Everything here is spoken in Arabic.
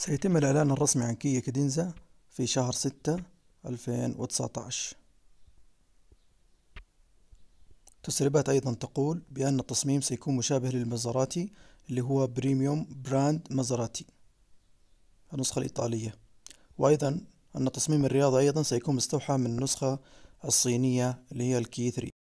سيتم الإعلان الرسمي عن كيا كدينزا في شهر ستة ألفين وتسعتاش التسريبات أيضا تقول بأن التصميم سيكون مشابه للمزاراتي اللي هو بريميوم براند مزاراتي النسخة الإيطالية وأيضا أن تصميم الرياضة أيضا سيكون مستوحى من النسخة الصينية اللي هي الكي 3